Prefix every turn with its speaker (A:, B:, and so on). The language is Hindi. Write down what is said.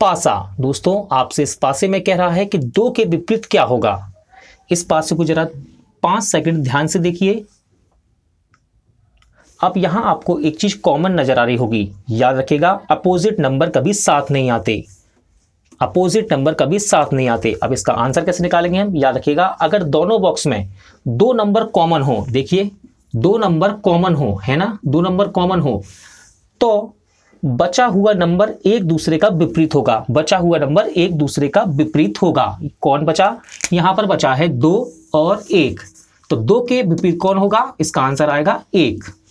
A: पासा दोस्तों आपसे इस पासे में कह रहा है कि दो के विपरीत क्या होगा इस पासे को जरा पांच सेकंड ध्यान से देखिए अब यहां आपको एक चीज कॉमन नजर आ रही होगी याद रखेगा अपोजिट नंबर कभी साथ नहीं आते अपोजिट नंबर कभी साथ नहीं आते अब इसका आंसर कैसे निकालेंगे हम याद रखिएगा अगर दोनों बॉक्स में दो नंबर कॉमन हो देखिए दो नंबर कॉमन हो है ना दो नंबर कॉमन हो तो बचा हुआ नंबर एक दूसरे का विपरीत होगा बचा हुआ नंबर एक दूसरे का विपरीत होगा कौन बचा यहां पर बचा है दो और एक तो दो के विपरीत कौन होगा इसका आंसर आएगा एक